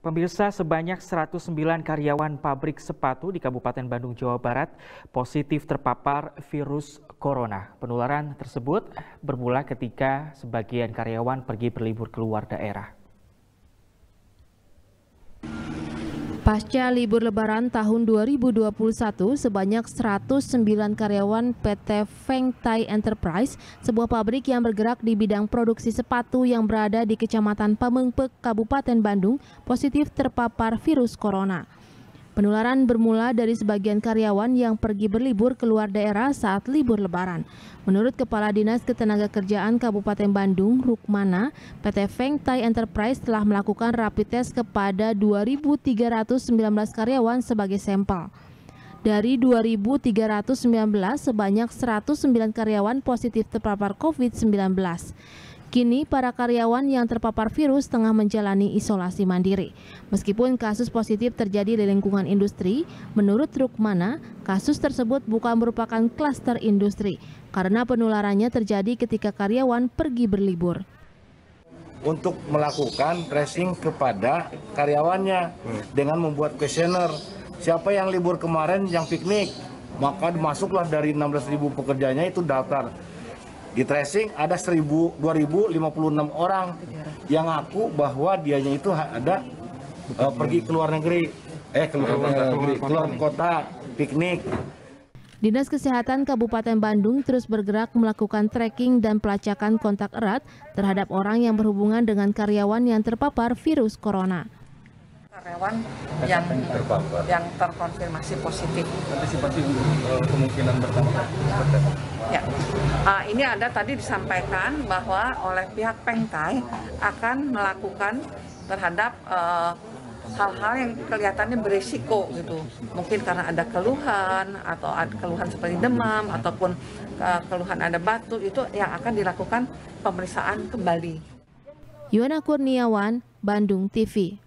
Pemirsa sebanyak 109 karyawan pabrik sepatu di Kabupaten Bandung, Jawa Barat positif terpapar virus corona. Penularan tersebut bermula ketika sebagian karyawan pergi berlibur keluar daerah. Pasca libur lebaran tahun 2021, sebanyak 109 karyawan PT Feng Tai Enterprise, sebuah pabrik yang bergerak di bidang produksi sepatu yang berada di Kecamatan Pamengpek, Kabupaten Bandung, positif terpapar virus corona. Penularan bermula dari sebagian karyawan yang pergi berlibur keluar daerah saat libur lebaran. Menurut Kepala Dinas Ketenagakerjaan Kabupaten Bandung, Rukmana, PT Feng Tai Enterprise telah melakukan rapid test kepada 2.319 karyawan sebagai sampel. Dari 2.319, sebanyak 109 karyawan positif terpapar COVID-19. Kini para karyawan yang terpapar virus tengah menjalani isolasi mandiri. Meskipun kasus positif terjadi di lingkungan industri, menurut Rukmana, kasus tersebut bukan merupakan klaster industri karena penularannya terjadi ketika karyawan pergi berlibur untuk melakukan tracing kepada karyawannya hmm. dengan membuat kuesioner siapa yang libur kemarin yang piknik maka masuklah dari 16.000 pekerjanya itu daftar di tracing ada 1000 2056 orang yang ngaku bahwa dianya itu ada uh, pergi ke luar negeri, eh keluar negeri, iya, iya, iya. keluar kota, piknik. Dinas Kesehatan Kabupaten Bandung terus bergerak melakukan tracking dan pelacakan kontak erat terhadap orang yang berhubungan dengan karyawan yang terpapar virus corona karyawan yang yang terkonfirmasi positif. Antisipasi eh, kemungkinan bertambah. Ya, uh, ini ada tadi disampaikan bahwa oleh pihak Pengtai akan melakukan terhadap hal eh, hal-hal yang kelihatannya beresiko gitu mungkin karena ada keluhan atau ada keluhan seperti demam ataupun uh, keluhan ada batu itu yang akan dilakukan pemeriksaan kembali. Yona Kurniawan, Bandung TV.